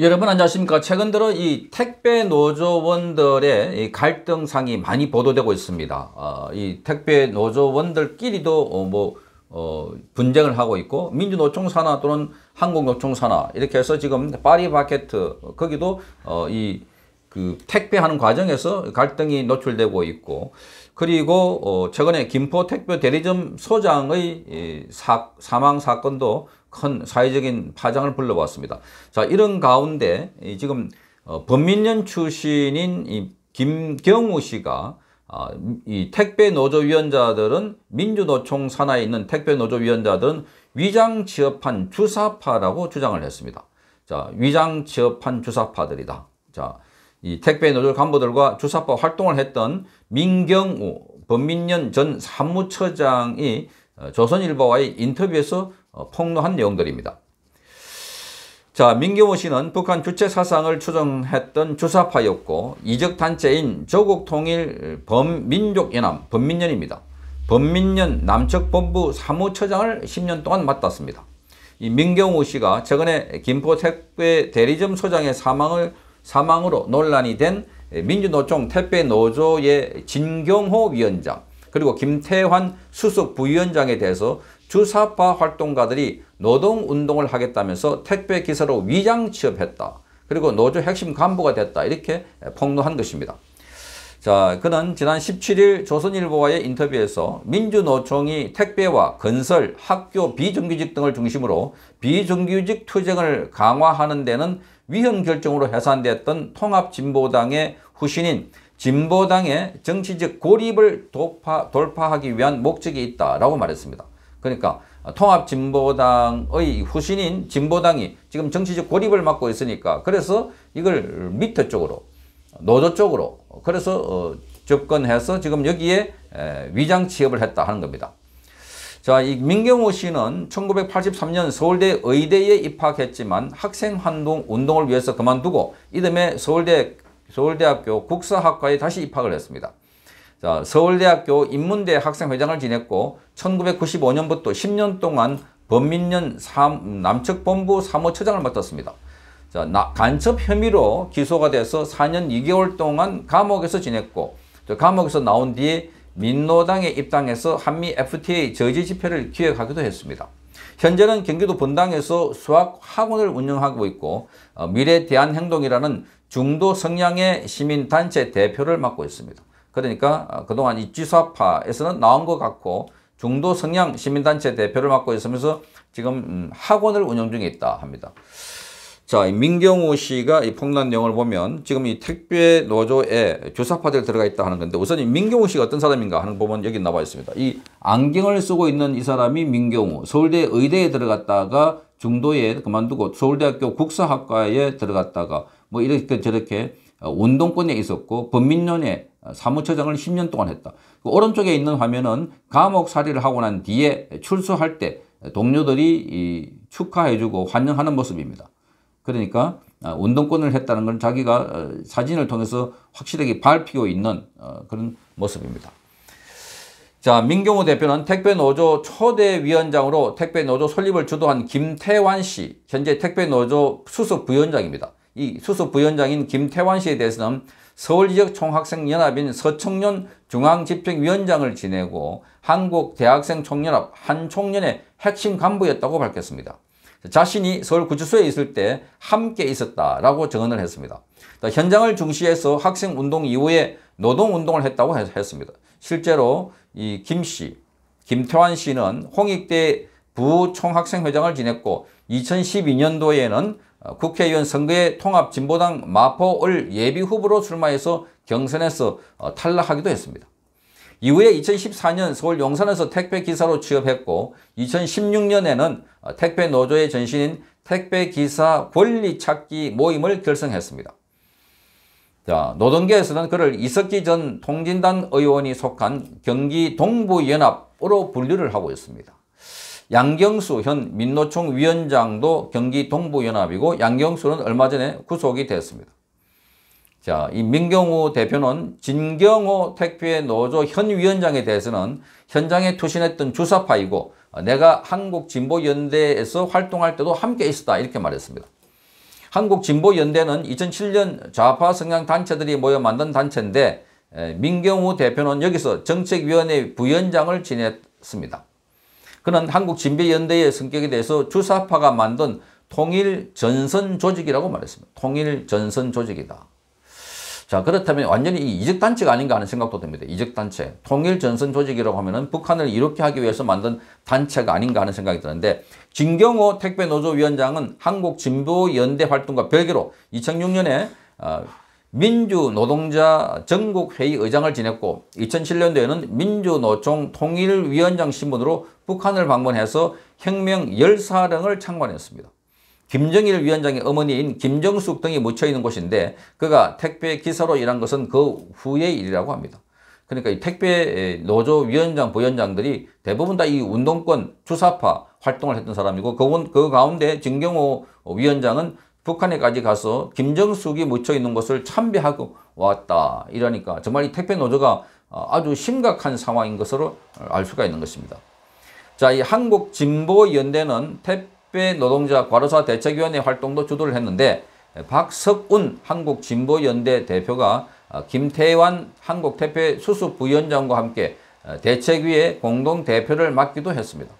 여러분 안녕하십니까 최근 들어 이 택배 노조원들의 이 갈등상이 많이 보도되고 있습니다 어, 이 택배 노조원들끼리도 어, 뭐 어, 분쟁을 하고 있고 민주노총 산하 또는 한국노총 산하 이렇게 해서 지금 파리바게트 거기도 어, 이그 택배하는 과정에서 갈등이 노출되고 있고 그리고 어, 최근에 김포 택배 대리점 소장의 이 사, 사망 사건도 큰 사회적인 파장을 불러왔습니다. 자, 이런 가운데 지금 어, 범민련 출신인 김경우 씨가 아, 이 택배 노조위원자들은 민주노총 산하에 있는 택배 노조위원자들은 위장 취업한 주사파라고 주장을 했습니다. 자, 위장 취업한 주사파들이다. 자, 이 택배 노조 간부들과 주사파 활동을 했던 민경우 범민련 전 사무처장이 어, 조선일보와의 인터뷰에서 어, 폭로한 내용들입니다. 자, 민경호 씨는 북한 주체 사상을 추정했던 주사파였고 이적 단체인 조국통일 범민족연합 범민연입니다. 범민연 남측본부 사무처장을 10년 동안 맡았습니다. 이 민경호 씨가 최근에 김포 택배 대리점 소장의 사망을 사망으로 논란이 된 민주노총 택배 노조의 진경호 위원장 그리고 김태환 수석 부위원장에 대해서 주사파 활동가들이 노동운동을 하겠다면서 택배기사로 위장 취업했다. 그리고 노조 핵심 간부가 됐다. 이렇게 폭로한 것입니다. 자, 그는 지난 17일 조선일보와의 인터뷰에서 민주노총이 택배와 건설, 학교 비정규직 등을 중심으로 비정규직 투쟁을 강화하는 데는 위헌 결정으로 해산됐던 통합진보당의 후신인 진보당의 정치적 고립을 돌파, 돌파하기 위한 목적이 있다라고 말했습니다. 그러니까 통합진보당의 후신인 진보당이 지금 정치적 고립을 막고 있으니까 그래서 이걸 밑에 쪽으로 노조 쪽으로 그래서 어, 접근해서 지금 여기에 에, 위장 취업을 했다 하는 겁니다. 자, 이 민경호 씨는 1983년 서울대 의대에 입학했지만 학생 운동을 위해서 그만두고 이듬해 서울대 서울대학교 국사학과에 다시 입학을 했습니다. 자, 서울대학교 인문대 학생회장을 지냈고 1995년부터 10년 동안 범민련 남측본부 사무처장을 맡았습니다. 자, 나, 간첩 혐의로 기소가 돼서 4년 2개월 동안 감옥에서 지냈고 감옥에서 나온 뒤에 민노당에 입당해서 한미 FTA 저지 집회를 기획하기도 했습니다. 현재는 경기도 분당에서 수학학원을 운영하고 있고 어, 미래 대한 행동이라는 중도 성향의 시민단체 대표를 맡고 있습니다. 그러니까 어, 그동안 입 지사파에서는 나온 것 같고 중도 성향 시민단체 대표를 맡고 있으면서 지금 음, 학원을 운영 중에 있다 합니다. 자, 이 민경호 씨가 이 폭난 내용을 보면 지금 이 택배 노조에 교사파들 들어가 있다 하는 건데 우선 이 민경호 씨가 어떤 사람인가 하는 부분 여기 나와 있습니다. 이 안경을 쓰고 있는 이 사람이 민경호 서울대 의대에 들어갔다가 중도에 그만두고 서울대학교 국사학과에 들어갔다가 뭐 이렇게 저렇게 운동권에 있었고 범민련에 사무처장을 10년 동안 했다. 그 오른쪽에 있는 화면은 감옥 살이를 하고 난 뒤에 출소할 때 동료들이 이 축하해주고 환영하는 모습입니다. 그러니까 아, 운동권을 했다는 건 자기가 어, 사진을 통해서 확실하게 밝히고 있는 어, 그런 모습입니다. 자, 민경호 대표는 택배노조 초대위원장으로 택배노조 설립을 주도한 김태환 씨, 현재 택배노조 수석부위원장입니다. 이 수석부위원장인 김태환 씨에 대해서는 서울지역 총학생연합인 서청년 중앙집행위원장을 지내고 한국대학생총연합 한총련의 핵심 간부였다고 밝혔습니다. 자신이 서울구치소에 있을 때 함께 있었다라고 증언을 했습니다. 현장을 중시해서 학생운동 이후에 노동운동을 했다고 했습니다. 실제로 이 김씨, 김태환 씨는 홍익대 부총학생회장을 지냈고 2012년도에는 어, 국회의원 선거에 통합진보당 마포을 예비후보로 출마해서 경선에서 어, 탈락하기도 했습니다. 이후에 2014년 서울 용산에서 택배기사로 취업했고 2016년에는 택배 노조의 전신인 택배기사 권리찾기 모임을 결성했습니다. 자, 노동계에서는 그를 이석기 전 통진당 의원이 속한 경기 동부연합으로 분류를 하고 있습니다. 양경수 현 민노총 위원장도 경기 동부연합이고 양경수는 얼마 전에 구속이 됐습니다. 자, 이민경호 대표는 진경호 택배 노조 현 위원장에 대해서는 현장에 투신했던 주사파이고 내가 한국진보연대에서 활동할 때도 함께 있었다 이렇게 말했습니다. 한국진보연대는 2007년 좌파 성향 단체들이 모여 만든 단체인데 민경우 대표는 여기서 정책위원회 부위원장을 지냈습니다. 그는 한국진보연대의 성격에 대해서 주사파가 만든 통일전선조직이라고 말했습니다. 통일전선조직이다. 자 그렇다면 완전히 이적단체가 아닌가 하는 생각도 듭니다. 이적단체, 통일전선 조직이라고 하면 은 북한을 이렇게 하기 위해서 만든 단체가 아닌가 하는 생각이 드는데 진경호 택배노조위원장은 한국진보연대 활동과 별개로 2006년에 어, 민주노동자 전국회의 의장을 지냈고 2007년도에는 민주노총 통일위원장 신분으로 북한을 방문해서 혁명 열사령을 창관했습니다. 김정일 위원장의 어머니인 김정숙 등이 묻혀있는 곳인데 그가 택배 기사로 일한 것은 그 후의 일이라고 합니다. 그러니까 이 택배 노조 위원장, 부위원장들이 대부분 다 이 운동권 주사파 활동을 했던 사람이고 그, 그 가운데 진경호 위원장은 북한에까지 가서 김정숙이 묻혀있는 것을 참배하고 왔다. 이러니까 정말 이 택배 노조가 어, 아주 심각한 상황인 것으로 알 수가 있는 것입니다. 자, 이 한국진보연대는 택배 박배 노동자 과로사 대책위원회 활동도 주도를 했는데 박석운 한국진보연대 대표가 김태환 한국태페 수습부위원장과 함께 대책위의 공동대표를 맡기도 했습니다.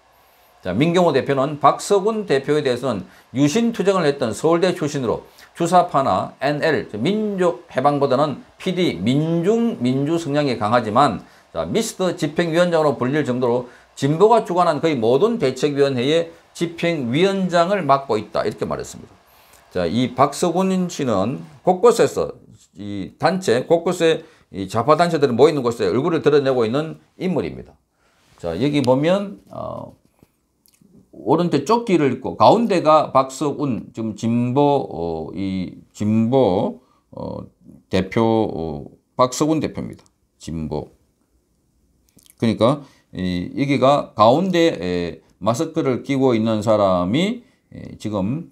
자, 민경호 대표는 박석운 대표에 대해서는 유신투쟁을 했던 서울대 출신으로 주사파나 NL, 민족해방보다는 PD, 민중, 민주 성향이 강하지만 자, 미스터 집행위원장으로 불릴 정도로 진보가 주관한 거의 모든 대책위원회의 집행위원장을 맡고 있다. 이렇게 말했습니다. 자, 이 박서군 씨는 곳곳에서 이 단체, 곳곳에 이 좌파 단체들이 모이는 곳에 얼굴을 드러내고 있는 인물입니다. 자, 여기 보면, 어, 오른쪽 조끼를 입고 가운데가 박서운 지금 진보 어, 이 진보 어, 대표 어, 박서운 대표입니다. 진보. 그러니까 이 여기가 가운데 마스크를 끼고 있는 사람이 예, 지금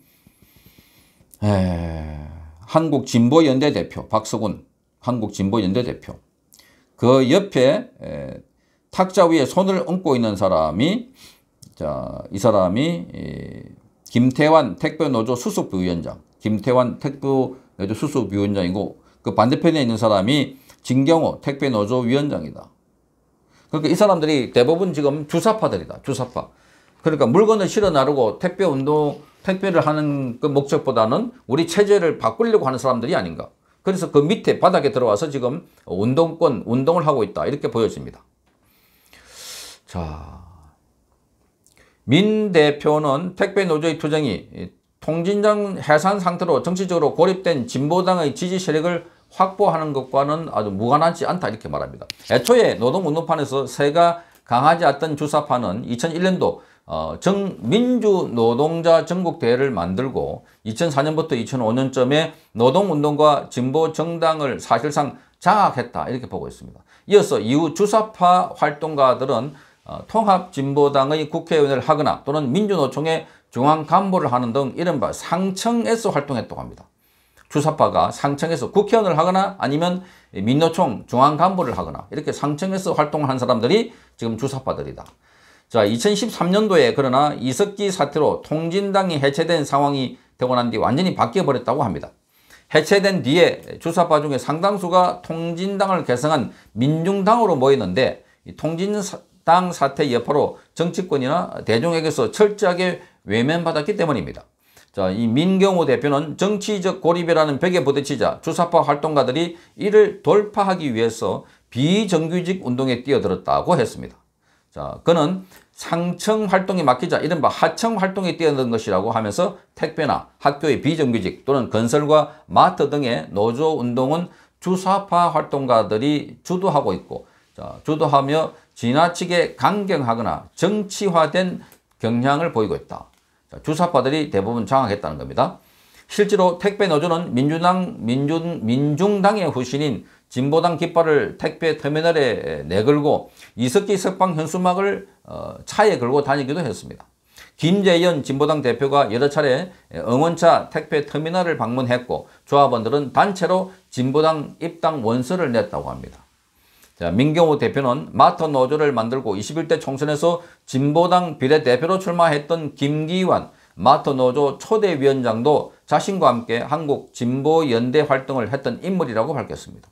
예, 한국 진보 연대 대표 박석훈 한국 진보 연대 대표 그 옆에 예, 탁자 위에 손을 얹고 있는 사람이 자, 이 사람이 김태환 택배노조 수석부위원장 김태환 택배노조 수습위원장이고 그 반대편에 있는 사람이 진경호 택배노조 위원장이다. 그러니까 이 사람들이 대부분 지금 주사파들이다. 주사파. 그러니까 물건을 실어 나르고 택배 운동, 택배를 하는 그 목적보다는 우리 체제를 바꾸려고 하는 사람들이 아닌가. 그래서 그 밑에 바닥에 들어와서 지금 운동권, 운동을 하고 있다. 이렇게 보여집니다. 자, 민 대표는 택배 노조의 투쟁이 통진장 해산 상태로 정치적으로 고립된 진보당의 지지 세력을 확보하는 것과는 아주 무관하지 않다 이렇게 말합니다. 애초에 노동운동판에서 새가 강하지 않던 주사파는 2001년도 어, 정, 민주 노동자 전국대회를 만들고 2004년부터 2005년쯤에 노동운동과 진보 정당을 사실상 장악했다 이렇게 보고 있습니다. 이어서 이후 주사파 활동가들은 어, 통합진보당의 국회의원을 하거나 또는 민주노총의 중앙간부를 하는 등 이른바 상층에서 활동했다고 합니다. 주사파가 상층에서 국회의원을 하거나 아니면 민노총 중앙간부를 하거나 이렇게 상층에서 활동을 한 사람들이 지금 주사파들이다. 자 2013년도에 그러나 이석기 사태로 통진당이 해체된 상황이 되고 난 뒤 완전히 바뀌어버렸다고 합니다. 해체된 뒤에 주사파 중에 상당수가 통진당을 개성한 민중당으로 모였는데 통진당 사태 여파로 정치권이나 대중에게서 철저하게 외면받았기 때문입니다. 자, 이 민경호 대표는 정치적 고립이라는 벽에 부딪히자 주사파 활동가들이 이를 돌파하기 위해서 비정규직 운동에 뛰어들었다고 했습니다. 자, 그는 상층 활동이 막히자 이른바 하층 활동에 뛰어든 것이라고 하면서 택배나 학교의 비정규직 또는 건설과 마트 등의 노조 운동은 주사파 활동가들이 주도하고 있고 자, 주도하며 지나치게 강경하거나 정치화된 경향을 보이고 있다. 자, 주사파들이 대부분 장악했다는 겁니다. 실제로 택배 노조는 민주당, 민중, 민중당의 후신인 진보당 깃발을 택배 터미널에 내걸고 이석기 석방 현수막을 어, 차에 걸고 다니기도 했습니다. 김재현 진보당 대표가 여러 차례 응원차 택배 터미널을 방문했고 조합원들은 단체로 진보당 입당 원서를 냈다고 합니다. 자, 민경호 대표는 마터 노조를 만들고 21대 총선에서 진보당 비례대표로 출마했던 김기환 마터 노조 초대위원장도 자신과 함께 한국 진보연대 활동을 했던 인물이라고 밝혔습니다.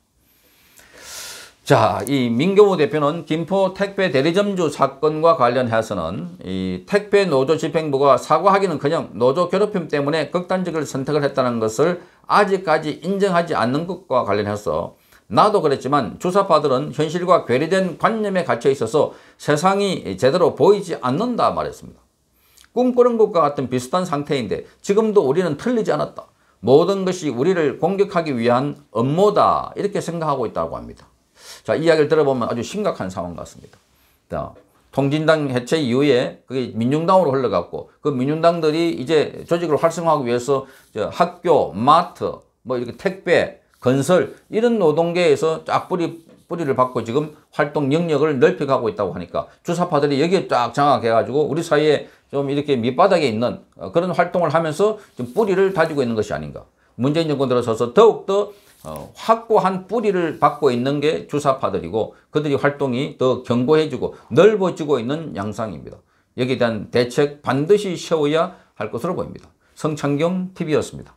자, 이 민경호 대표는 김포 택배 대리점주 사건과 관련해서는 이 택배 노조 집행부가 사과하기는커녕 노조 괴롭힘 때문에 극단적인 선택을 했다는 것을 아직까지 인정하지 않는 것과 관련해서 나도 그랬지만 주사파들은 현실과 괴리된 관념에 갇혀 있어서 세상이 제대로 보이지 않는다 말했습니다. 꿈꾸는 것과 같은 비슷한 상태인데 지금도 우리는 틀리지 않았다. 모든 것이 우리를 공격하기 위한 업무다 이렇게 생각하고 있다고 합니다. 자, 이야기를 들어보면 아주 심각한 상황 같습니다. 자, 통진당 해체 이후에 그게 민중당으로 흘러갔고 그 민중당들이 이제 조직을 활성화하기 위해서 학교, 마트, 뭐 이렇게 택배, 건설 이런 노동계에서 쫙 뿌리 뿌리를 받고 지금 활동 영역을 넓혀가고 있다고 하니까 주사파들이 여기에 쫙 장악해가지고 우리 사이에 좀 이렇게 밑바닥에 있는 어, 그런 활동을 하면서 좀 뿌리를 다지고 있는 것이 아닌가. 문재인 정권 들어서서 더욱더 어, 확고한 뿌리를 받고 있는 게 주사파들이고 그들이 활동이 더 견고해지고 넓어지고 있는 양상입니다. 여기에 대한 대책 반드시 세워야 할 것으로 보입니다. 성창경 TV였습니다.